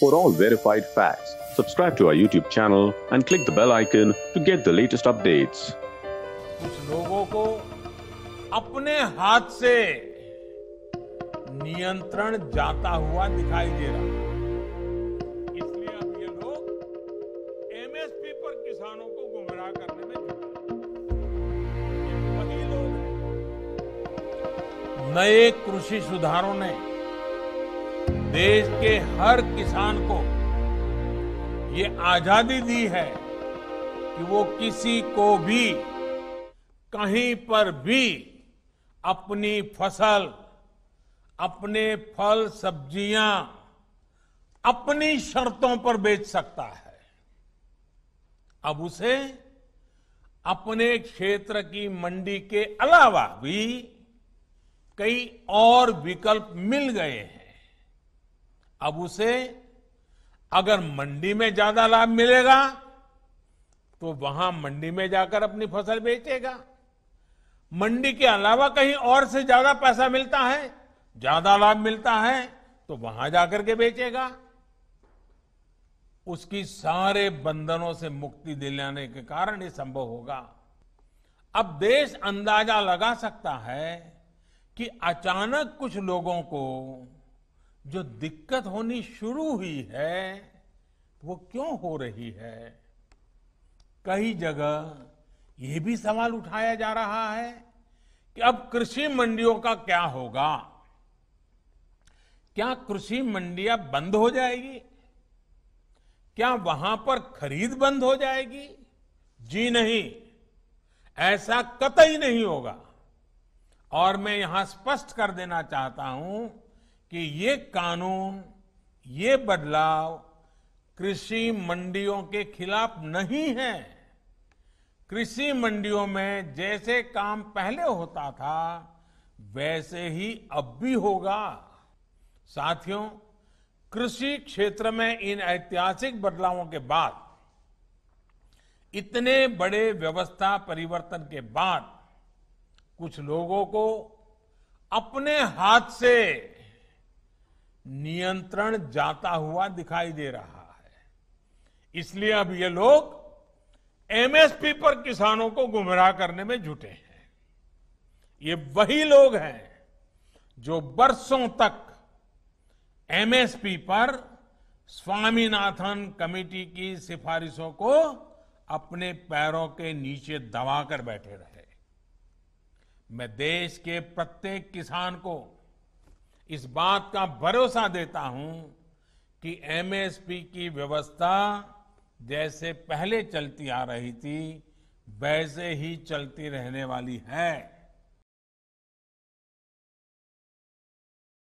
for all verified facts. Subscribe to our YouTube channel and click the bell icon to get the latest updates. कुछ लोगों को अपने हाथ से नियंत्रण जाता हुआ दिखाई दे रहा है इसलिए अब ये लोग एमएसपी पर किसानों को गुमराह करने में जुटे ये वही लोग नए कृषि सुधारों ने देश के हर किसान को ये आजादी दी है कि वो किसी को भी कहीं पर भी अपनी फसल अपने फल सब्जियां अपनी शर्तों पर बेच सकता है अब उसे अपने क्षेत्र की मंडी के अलावा भी कई और विकल्प मिल गए हैं अब उसे अगर मंडी में ज्यादा लाभ मिलेगा तो वहां मंडी में जाकर अपनी फसल बेचेगा मंडी के अलावा कहीं और से ज्यादा पैसा मिलता है ज्यादा लाभ मिलता है तो वहां जाकर के बेचेगा उसकी सारे बंधनों से मुक्ति दिलाने के कारण ये संभव होगा अब देश अंदाजा लगा सकता है कि अचानक कुछ लोगों को जो दिक्कत होनी शुरू हुई है वो क्यों हो रही है कई जगह ये भी सवाल उठाया जा रहा है कि अब कृषि मंडियों का क्या होगा क्या कृषि मंडियां बंद हो जाएगी क्या वहां पर खरीद बंद हो जाएगी जी नहीं ऐसा कतई नहीं होगा और मैं यहां स्पष्ट कर देना चाहता हूं कि ये कानून ये बदलाव कृषि मंडियों के खिलाफ नहीं है कृषि मंडियों में जैसे काम पहले होता था वैसे ही अब भी होगा साथियों कृषि क्षेत्र में इन ऐतिहासिक बदलावों के बाद इतने बड़े व्यवस्था परिवर्तन के बाद कुछ लोगों को अपने हाथ से नियंत्रण जाता हुआ दिखाई दे रहा है इसलिए अब ये लोग एमएसपी पर किसानों को गुमराह करने में जुटे हैं ये वही लोग हैं जो बरसों तक एमएसपी पर स्वामीनाथन कमेटी की सिफारिशों को अपने पैरों के नीचे दबाकर बैठे रहे मैं देश के प्रत्येक किसान को इस बात का भरोसा देता हूं कि एमएसपी की व्यवस्था जैसे पहले चलती आ रही थी वैसे ही चलती रहने वाली है